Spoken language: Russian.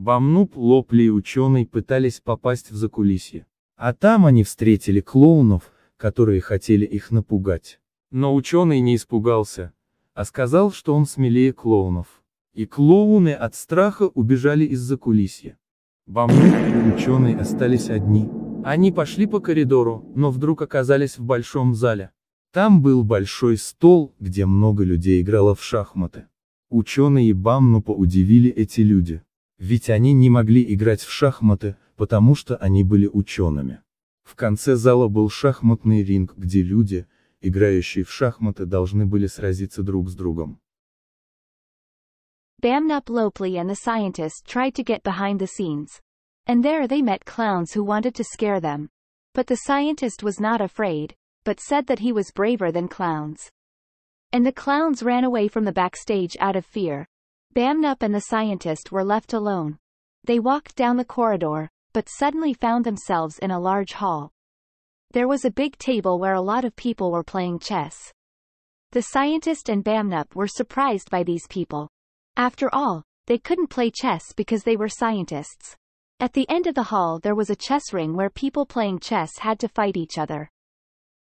Бамнуп, Лопли и ученый пытались попасть в закулисье. А там они встретили клоунов, которые хотели их напугать. Но ученый не испугался, а сказал, что он смелее клоунов. И клоуны от страха убежали из закулисья. Бамнуп и ученый остались одни. Они пошли по коридору, но вдруг оказались в большом зале. Там был большой стол, где много людей играло в шахматы. Ученые Бамнупа удивили эти люди. Ведь они не могли играть в шахматы, потому что они были учеными. В конце зала был шахматный ринг, где люди, играющие в шахматы, должны были сразиться друг с другом. Bamnup Lopley and the scientists tried to get behind the scenes. And there they met clowns who wanted to scare them. But the scientist was not afraid, but said that he was braver than clowns. And the clowns ran away from the backstage out of fear, Bamnup and the scientist were left alone. They walked down the corridor, but suddenly found themselves in a large hall. There was a big table where a lot of people were playing chess. The scientist and Bamnup were surprised by these people. After all, they couldn't play chess because they were scientists. At the end of the hall there was a chess ring where people playing chess had to fight each other.